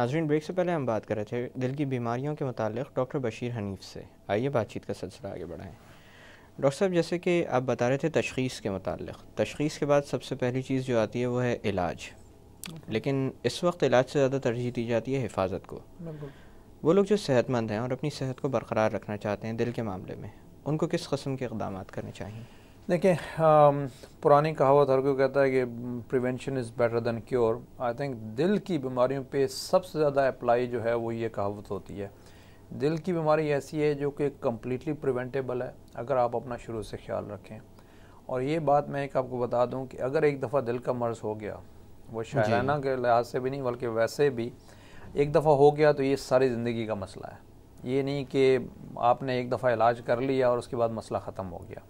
नाजरीन ब्रेक से पहले हम बात कर रहे थे दिल की बीमारियों के मतलब डॉक्टर बशीर हनीफ से आइए बातचीत का सिलसिला आगे बढ़ाएँ डॉक्टर साहब जैसे कि आप बता रहे थे तशखीस के मतलब तशखीस के बाद सबसे पहली चीज़ जो आती है वो है इलाज लेकिन इस वक्त इलाज से ज़्यादा तरजीह दी जाती है हिफाजत को वो लोग जो सेहतमंद हैं और अपनी सेहत को बरकरार रखना चाहते हैं दिल के मामले में उनको किस कस्म के इकदाम करने चाहिए देखिए um, पुरानी कहावत हर कोई कहता है कि prevention is better than cure I think दिल की बीमारियों पे सबसे ज़्यादा अप्लाई जो है वो ये कहावत होती है दिल की बीमारी ऐसी है जो कि कम्प्लीटली प्रिवेंटेबल है अगर आप अपना शुरू से ख्याल रखें और ये बात मैं एक आपको बता दूं कि अगर एक दफ़ा दिल का मर्ज़ हो गया वो शायराना के लिहाज से भी नहीं बल्कि वैसे भी एक दफ़ा हो गया तो ये सारी ज़िंदगी का मसला है ये नहीं कि आपने एक दफ़ा इलाज कर लिया और उसके बाद मसला ख़त्म हो गया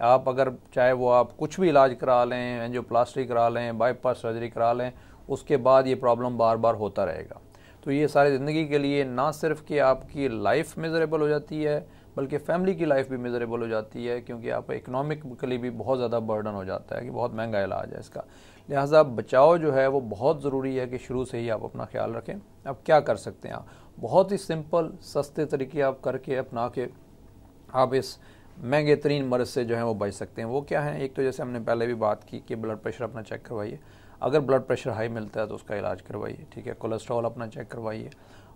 आप अगर चाहे वो आप कुछ भी इलाज करा लें प्लास्टिक करा लें बाईपास सर्जरी करा लें उसके बाद ये प्रॉब्लम बार बार होता रहेगा तो ये सारी ज़िंदगी के लिए ना सिर्फ कि आपकी लाइफ मेजरेबल हो जाती है बल्कि फैमिली की लाइफ भी मेजरेबल हो जाती है क्योंकि आप इकनॉमिकली भी बहुत ज़्यादा बर्डन हो जाता है कि बहुत महंगा इलाज है इसका लिहाजा बचाव जो है वो बहुत ज़रूरी है कि शुरू से ही आप अपना ख्याल रखें अब क्या कर सकते हैं आप बहुत ही सिंपल सस्ते तरीके आप करके अपना के आप इस महंगे तरीन मर्ज से जो है वो बच सकते हैं वो क्या है एक तो जैसे हमने पहले भी बात की कि ब्लड प्रेशर अपना चेक करवाइए अगर ब्लड प्रेशर हाई मिलता है तो उसका इलाज करवाइए ठीक है कोलेस्ट्रॉल अपना चेक करवाइए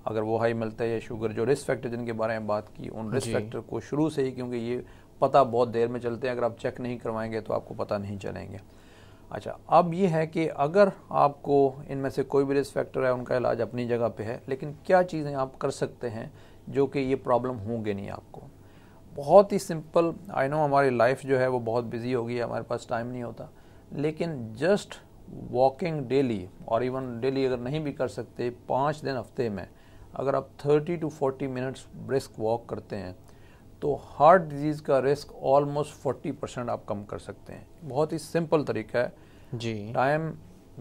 अगर वो हाई मिलता है या शुगर जो रिस्क फैक्टर जिनके बारे में बात की उन रिस्क फैक्टर को शुरू से ही क्योंकि ये पता बहुत देर में चलते हैं अगर आप चेक नहीं करवाएंगे तो आपको पता नहीं चलेंगे अच्छा अब ये है कि अगर आपको इनमें से कोई भी रिस्क फैक्टर है उनका इलाज अपनी जगह पे है लेकिन क्या चीज़ें आप कर सकते हैं जो कि ये प्रॉब्लम होंगे नहीं आपको बहुत ही सिंपल आई नो हमारी लाइफ जो है वो बहुत बिजी होगी हमारे पास टाइम नहीं होता लेकिन जस्ट वॉकिंग डेली और इवन डेली अगर नहीं भी कर सकते पाँच दिन हफ्ते में अगर आप thirty to forty minutes brisk walk करते हैं तो हार्ट डिजीज़ का रिस्क ऑलमोस्ट फोर्टी परसेंट आप कम कर सकते हैं बहुत ही सिंपल तरीका है जी टाइम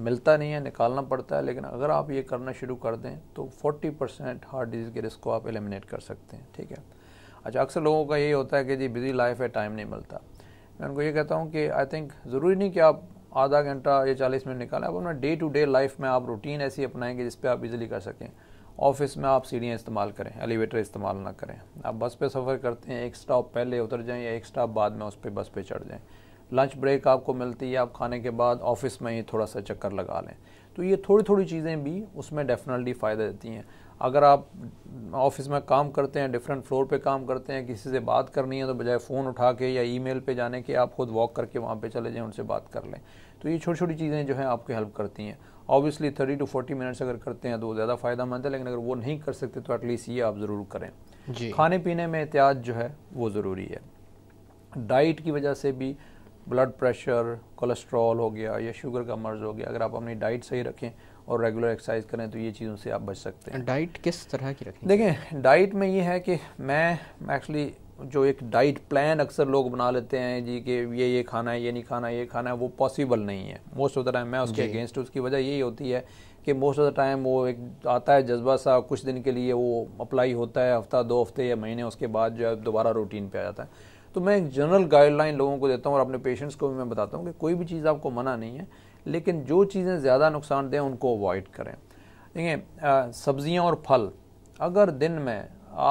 मिलता नहीं है निकालना पड़ता है लेकिन अगर आप ये करना शुरू कर दें तो फोर्टी परसेंट हार्ट डिजीज़ के रिस्क को आप एलिमिनेट कर सकते हैं ठीक है अच्छा अक्सर लोगों का यही होता है कि जी बिज़ी लाइफ है टाइम नहीं मिलता मैं उनको ये कहता हूँ कि आई थिंक ज़रूरी नहीं कि आप आधा घंटा या चालीस मिनट निकालें आप अपना डे टू डे लाइफ में आप रूटीन ऐसी अपनाएंगे जिस पर आप इजीली कर सकें ऑफिस में आप सीढ़ियाँ इस्तेमाल करें एलिवेटर इस्तेमाल ना करें आप बस पे सफ़र करते हैं एक स्टॉप पहले उतर जाएं या एक स्टॉप बाद में उस पर बस पे चढ़ जाएं लंच ब्रेक आपको मिलती है आप खाने के बाद ऑफिस में ही थोड़ा सा चक्कर लगा लें तो ये थोड़ी थोड़ी चीज़ें भी उसमें डेफिनेटली फ़ायदा देती हैं अगर आप ऑफिस में काम करते हैं डिफरेंट फ्लोर पे काम करते हैं किसी से बात करनी है तो बजाय फ़ोन उठा के या ईमेल पे जाने के आप खुद वॉक करके वहाँ पे चले जाएं उनसे बात कर लें तो ये छोटी छोटी चीज़ें जो हैं आपको हेल्प करती हैं obviously thirty to forty minutes अगर करते हैं तो ज़्यादा फ़ायदा मंद है लेकिन अगर वो नहीं कर सकते तो एटलीस्ट ये आप ज़रूर करें जी खाने पीने में एहतियात जो है वो ज़रूरी है डाइट की वजह से भी ब्लड प्रेशर कोलेस्ट्रॉल हो गया या शुगर का मर्ज हो गया अगर आप अपनी डाइट सही रखें और रेगुलर एक्सरसाइज करें तो ये चीज़ों से आप बच सकते हैं डाइट किस तरह की रखें देखें डाइट में ये है कि मैं एक्चुअली जो एक डाइट प्लान अक्सर लोग बना लेते हैं जी कि ये ये खाना है ये नहीं खाना ये खाना है वो पॉसिबल नहीं है मोस्ट ऑफ द टाइम मैं उसके अगेंस्ट उसकी वजह यही होती है कि मोस्ट ऑफ द टाइम वो एक आता है जज्बा सा कुछ दिन के लिए वो अप्लाई होता है हफ्ता दो हफ्ते या महीने उसके बाद जो है दोबारा रूटीन पे आ जाता है तो मैं एक जनरल गाइडलाइन लोगों को देता हूँ और अपने पेशेंट्स को भी मैं बताता हूँ कि कोई भी चीज़ आपको मना नहीं है लेकिन जो चीज़ें ज़्यादा नुकसान दें उनको अवॉइड करें देखिए सब्ज़ियाँ और फल अगर दिन में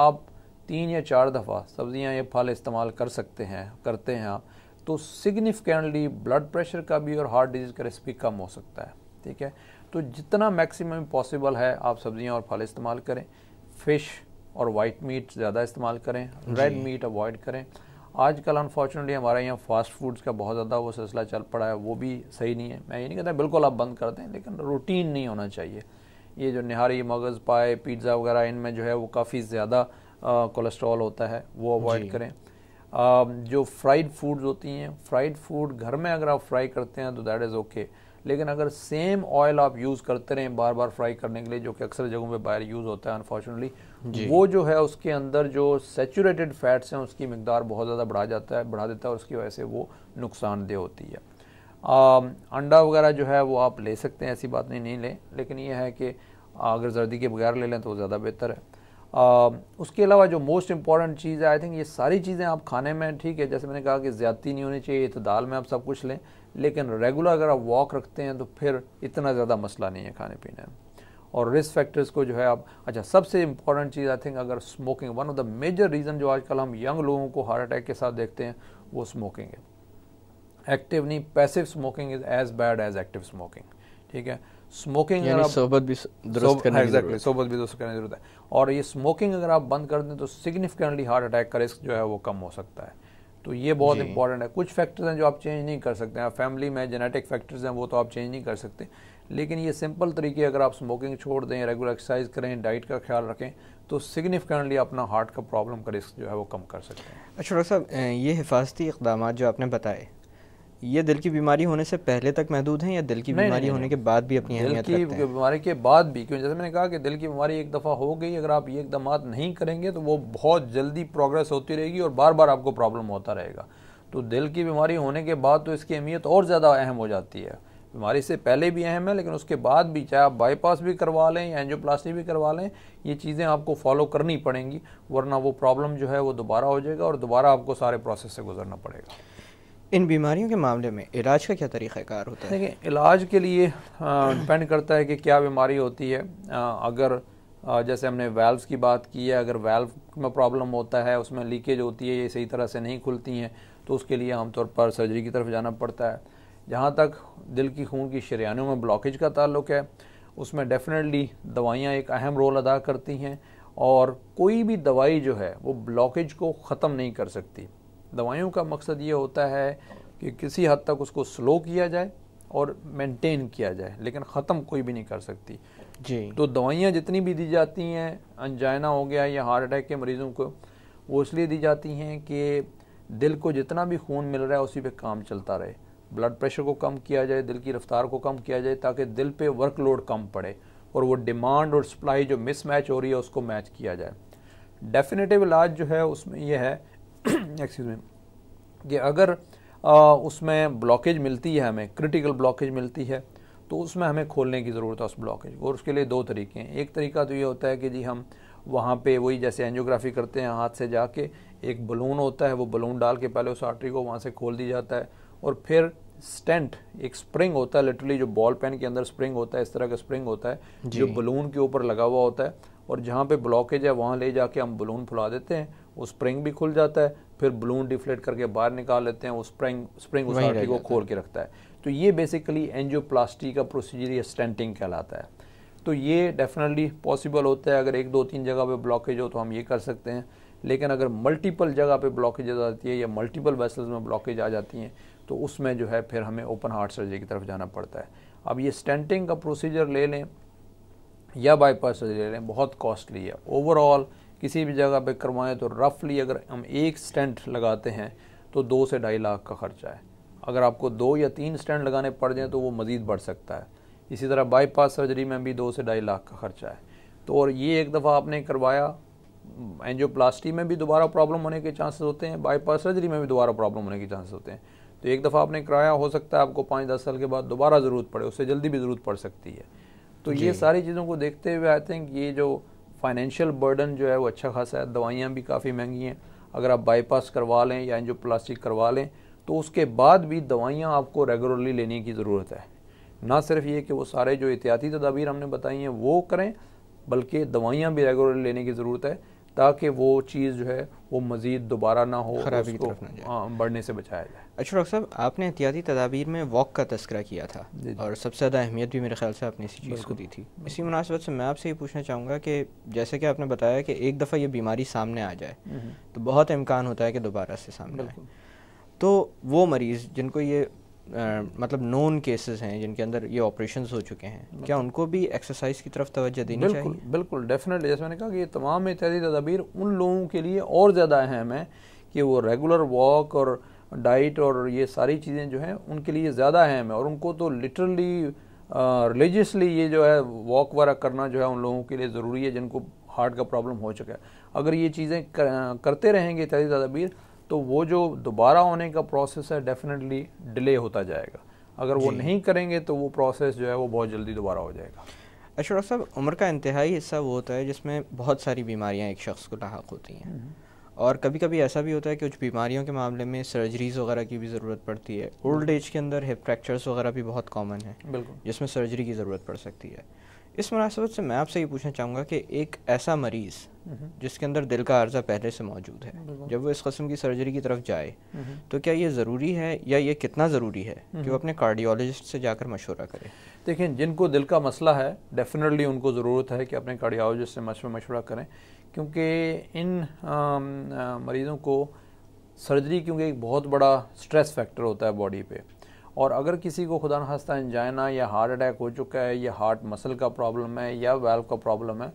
आप तीन या चार दफ़ा सब्ज़ियाँ या फल इस्तेमाल कर सकते हैं करते हैं आप तो सिग्निफिकेंटली ब्लड प्रेशर का भी और हार्ट डिजीज़ का रिस्क भी कम हो सकता है ठीक है तो जितना मैक्सिमम पॉसिबल है आप सब्ज़ियाँ और फल इस्तेमाल करें फ़िश और वाइट मीट ज़्यादा इस्तेमाल करें रेड मीट अवॉइड करें आजकल अनफॉर्चुनेटली हमारे यहाँ फास्ट फूड्स का बहुत ज़्यादा वो सिलसिला चल पड़ा है वो भी सही नहीं है मैं ये नहीं कहता बिल्कुल आप बंद कर दें लेकिन रूटीन नहीं होना चाहिए ये जो निहारी मगज़ पाए पिज्ज़ा वगैरह इनमें जो है वो काफ़ी ज़्यादा कोलेस्ट्रॉल होता है वो अवॉइड करें आ, जो फ्राइड फूड्स होती हैं फ्राइड फूड घर में अगर आप फ्राई करते हैं तो दैट इज़ ओके okay. लेकिन अगर सेम ऑयल आप यूज़ करते रहें बार बार फ्राई करने के लिए जो कि अक्सर जगहों पे बाहर यूज़ होता है अनफॉर्चुनेटली वो जो है उसके अंदर जो सेचूरेटेड फैट्स हैं उसकी मकदार बहुत ज़्यादा बढ़ा जाता है बढ़ा देता है और उसकी वजह से वो नुकसानदेह होती है आ, अंडा वगैरह जो है वो आप ले सकते हैं ऐसी बात नहीं नहीं लें लेकिन यह है कि अगर जर्दी के बगैर ले लें तो ज़्यादा बेहतर है आ, उसके अलावा जो मोस्ट इंपॉर्टेंट चीज़ है आई थिंक ये सारी चीज़ें आप खाने में ठीक है जैसे मैंने कहा कि ज़्यादती नहीं होनी चाहिए इतदाल में आप सब कुछ लें लेकिन रेगुलर अगर आप वॉक रखते हैं तो फिर इतना ज़्यादा मसला नहीं है खाने पीने में और रिस्क फैक्टर्स को जो है आप अच्छा सबसे इंपॉर्टेंट चीज़ आई थिंक अगर smoking one of the major reason जो आजकल हम यंग लोगों को हार्ट अटैक के साथ देखते हैं वो स्मोकिंग है एक्टिव नहीं passive smoking is as bad as active smoking ठीक है स्मोकिंग अगर आप सोबत भी दुरुस्त करने सोबत भी दुरुस्त करने की जरूरत है और ये स्मोकिंग अगर आप बंद कर दें तो सिग्निफिकेंटली हार्ट अटैक का रिस्क जो है वो कम हो सकता है तो ये बहुत इंपॉर्टेंट है कुछ फैक्टर्स हैं जो आप चेंज नहीं कर सकते हैं फैमिली में जेनेटिक फैक्टर्स हैं वो तो आप चेंज नहीं कर सकते लेकिन ये सिंपल तरीके अगर आप स्मोकिंग छोड़ दें रेगुलर एक्सरसाइज करें डाइट का ख्याल रखें तो सिग्निफिकेंटली अपना हार्ट का प्रॉब्लम का रिस्क जो है वो कम कर सकते हैं अच्छा डॉक्टर साहब ये हिफाजती इकदाम जो आपने बताए ये दिल की बीमारी होने से पहले तक महदूद है या दिल की बीमारी होने के बाद भी अपनी दिल की बीमारी के बाद भी क्यों जैसे मैंने कहा कि दिल की बीमारी एक दफ़ा हो गई अगर आप ये इकदाम नहीं करेंगे तो वो बहुत जल्दी प्रोग्रेस होती रहेगी और बार बार आपको प्रॉब्लम होता रहेगा तो दिल की बीमारी होने के बाद तो इसकी अहमियत और ज़्यादा अहम हो जाती है बीमारी से पहले भी अहम है लेकिन उसके बाद भी चाहे आप बाईपास भी करवा लें या एंजोप्लास्टी भी करवा लें ये चीज़ें आपको फॉलो करनी पड़ेंगी वरना वो प्रॉब्लम जो है वो दोबारा हो जाएगा और दोबारा आपको सारे प्रोसेस से गुजरना पड़ेगा इन बीमारियों के मामले में इलाज का क्या तरीक़ाकार होता है देखिए इलाज के लिए डिपेंड करता है कि क्या बीमारी होती है आ, अगर आ, जैसे हमने वेल्व की बात की है अगर वेल्व में प्रॉब्लम होता है उसमें लीकेज होती है ये सही तरह से नहीं खुलती हैं तो उसके लिए आमतौर पर सर्जरी की तरफ जाना पड़ता है जहाँ तक दिल की खून की शरियानों में ब्लॉकेज का ताल्लुक है उसमें डेफिनेटली दवाइयाँ एक अहम रोल अदा करती हैं और कोई भी दवाई जो है वो ब्लॉकेज को ख़त्म नहीं कर सकती दवाइयों का मकसद ये होता है कि किसी हद तक उसको स्लो किया जाए और मेंटेन किया जाए लेकिन ख़त्म कोई भी नहीं कर सकती जी तो दवाइयाँ जितनी भी दी जाती हैं अनजाइना हो गया या हार्ट अटैक के मरीज़ों को वो इसलिए दी जाती हैं कि दिल को जितना भी खून मिल रहा है उसी पे काम चलता रहे ब्लड प्रेशर को कम किया जाए दिल की रफ्तार को कम किया जाए ताकि दिल पे वर्कलोड कम पड़े और वो डिमांड और सप्लाई जो मिसमैच हो रही है उसको मैच किया जाए डेफिनेटिव इलाज जो है उसमें यह है एक्सक्यूज में कि अगर उसमें ब्लॉकेज मिलती है हमें क्रिटिकल ब्लॉकेज मिलती है तो उसमें हमें खोलने की ज़रूरत है उस ब्लॉकेज और उसके लिए दो तरीके हैं एक तरीका तो ये होता है कि जी हम वहाँ पे वही जैसे एनजियोग्राफी करते हैं हाथ से जाके एक बलून होता है वो बलून डाल के पहले उस आर्टरी को वहाँ से खोल दी जाता है और फिर स्टेंट एक स्प्रिंग होता है लिटरली जो बॉल पेन के अंदर स्प्रिंग होता है इस तरह का स्प्रिंग होता है जो बलून के ऊपर लगा हुआ होता है और जहाँ पे ब्लॉकेज है वहाँ ले जाके हम बलून फुला देते हैं वो स्प्रिंग भी खुल जाता है फिर बलून डिफ्लेट करके बाहर निकाल लेते हैं वो स्प्रिंग स्प्रिंग उस आर्टरी को खोल के रखता है तो ये बेसिकली एनजियोप्लास्टी का प्रोसीजर या स्टेंटिंग कहलाता है तो ये डेफिनेटली पॉसिबल होता है अगर एक दो तीन जगह पे ब्लॉकेज हो तो हम ये कर सकते हैं लेकिन अगर मल्टीपल जगह पे ब्लॉकेज आ जाती है या मल्टीपल वेसल्स में ब्लॉकेज आ जाती हैं तो उसमें जो है फिर हमें ओपन हार्ट सर्जरी की तरफ जाना पड़ता है अब ये स्टेंटिंग का प्रोसीजर ले लें या बाईपास सर्जरी ले लें बहुत कॉस्टली है ओवरऑल किसी भी जगह पे करवाएं तो रफली अगर हम एक स्टेंट लगाते हैं तो दो से ढाई लाख का खर्चा है अगर आपको दो या तीन स्टेंट लगाने पड़ जाएँ तो वो मज़ीद बढ़ सकता है इसी तरह बाईपास सर्जरी में भी दो से ढाई लाख का खर्चा है तो और ये एक दफ़ा आपने करवाया एंजियोप्लास्टी में भी दोबारा प्रॉब्लम होने के चांसेस होते हैं बाईपास सर्जरी में भी दोबारा प्रॉब्लम होने के चांसेस होते हैं तो एक दफ़ा आपने कराया हो सकता है आपको पाँच दस साल के बाद दोबारा ज़रूरत पड़े उससे जल्दी भी ज़रूरत पड़ सकती है तो ये सारी चीज़ों को देखते हुए आई थिंक ये जो फाइनेंशियल बर्डन जो है वो अच्छा खासा है दवाइयाँ भी काफ़ी महंगी हैं अगर आप बाईपास करवा लें या जो प्लास्टिक करवा लें तो उसके बाद भी दवाइयाँ आपको रेगुलरली लेने की ज़रूरत है ना सिर्फ ये कि वो सारे जो एहतियाती तदाबीर हमने बताई हैं वो करें बल्कि दवाइयाँ भी रेगुलरली लेने की ज़रूरत है ताकि वो चीज़ जो है वो मज़ीद दोबारा ना हो खराबी हाँ, बढ़ने से बचाया जाए अच्छा डॉक्टर साहब आपने एहतियाती तदाबीर में वॉक का तस्करा किया था और सबसे ज़्यादा अहमियत भी मेरे ख्याल से आपने इसी चीज़ को दी थी इसी मुनासबत से मैं आपसे ये पूछना चाहूँगा कि जैसे कि आपने बताया कि एक दफ़ा ये बीमारी सामने आ जाए हम्म, हम्म। तो बहुत इम्कान होता है कि दोबारा से सामने आए तो वो मरीज़ जिनको ये मतलब नोन केसेस हैं जिनके अंदर ये ऑपरेशन हो चुके हैं क्या उनको भी एक्सरसाइज की तरफ तवज्जो देनी बिल्कुल, चाहिए बिल्कुल डेफिनेटली जैसे मैंने कहा कि ये तमाम इत्यादि तदाबीर उन लोगों के लिए और ज़्यादा अहम है कि वो रेगुलर वॉक और डाइट और ये सारी चीज़ें जो हैं उनके लिए ज़्यादा अहम है और उनको तो लिटरली रिलीजियसली ये जो है वॉक वगैरह करना जो है उन लोगों के लिए ज़रूरी है जिनको हार्ट का प्रॉब्लम हो चुका है अगर ये चीज़ें कर, करते रहेंगे इत्यादि तदाबीर तो वो जो दोबारा होने का प्रोसेस है डेफिनेटली डिले होता जाएगा अगर वो नहीं करेंगे तो वो प्रोसेस जो है वो बहुत जल्दी दोबारा हो जाएगा अशरफ साहब उम्र का इंतहाई हिस्सा वो होता है जिसमें बहुत सारी बीमारियाँ एक शख्स को लाक होती हैं हम्म। और कभी कभी ऐसा भी होता है कि कुछ बीमारियों के मामले में सर्जरीज वगैरह की भी ज़रूरत पड़ती है ओल्ड हम्म। एज के अंदर हिप फ्रैक्चर्स वगैरह भी बहुत कॉमन है बिल्कुल जिसमें सर्जरी की ज़रूरत पड़ सकती है इस मुनासबत से मैं आपसे ये पूछना चाहूँगा कि एक ऐसा मरीज़ हम्म। जिसके अंदर दिल का अर्जा पहले से मौजूद है जब वो इस कस्म की सर्जरी की तरफ जाए हम्म। तो क्या ये ज़रूरी है या ये कितना ज़रूरी है कि वो हम्म। अपने कार्डियोलॉजिस्ट से जाकर मशवरा करें देखें जिनको दिल का मसला है डेफिनेटली उनको ज़रूरत है कि अपने कार्डियोलॉजिस्ट से मशवरा करें क्योंकि इन मरीज़ों को सर्जरी क्योंकि एक बहुत बड़ा स्ट्रेस फैक्टर होता है बॉडी पे और अगर किसी को खुदा हस्ता इंजाइना या हार्ट अटैक हो चुका है या हार्ट मसल का प्रॉब्लम है या वेल्व का प्रॉब्लम है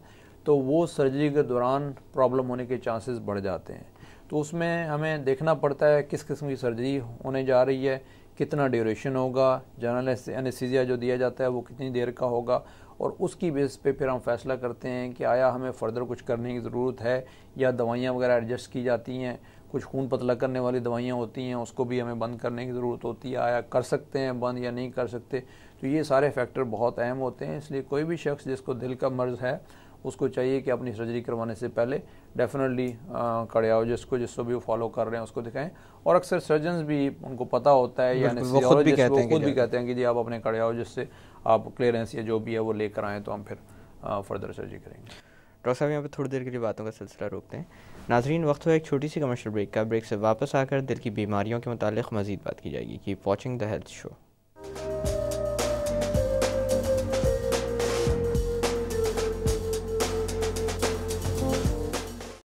तो वो सर्जरी के दौरान प्रॉब्लम होने के चांसेस बढ़ जाते हैं तो उसमें हमें देखना पड़ता है किस किस्म की सर्जरी होने जा रही है कितना ड्यूरेशन होगा जनरल एनेसीजिया जो दिया जाता है वो कितनी देर का होगा और उसकी बेस पे फिर हम फैसला करते हैं कि आया हमें फ़र्दर कुछ करने की ज़रूरत है या दवाइयाँ वगैरह एडजस्ट की जाती हैं कुछ खून पतला करने वाली दवाइयाँ होती हैं उसको भी हमें बंद करने की ज़रूरत होती है आया कर सकते हैं बंद या नहीं कर सकते तो ये सारे फैक्टर बहुत अहम होते हैं इसलिए कोई भी शख्स जिसको दिल का मर्ज़ है उसको चाहिए कि अपनी सर्जरी करवाने से पहले डेफिनेटली कार्डियोलॉजिस्ट को जिसको भी फॉलो कर रहे हैं उसको दिखाएं और अक्सर सर्जन भी उनको पता होता है या वो खुद भी कहते हैं खुद भी कहते हैं कि जी आप अपने कार्डियोलॉजिस्ट से आप क्लियरेंस या जो भी है वो लेकर आएँ तो हम फिर फर्दर सर्जरी करेंगे डॉक्टर साहब यहाँ पर थोड़ी देर के लिए बातों का सिलसिला रोकते हैं नाजरीन वक्त हुआ एक छोटी सी कमर्शियल ब्रेक का ब्रेक से वापस आकर दिल की बीमारियों के मुतालिक मजीद बात की जाएगी कि वॉचिंग द हेल्थ शो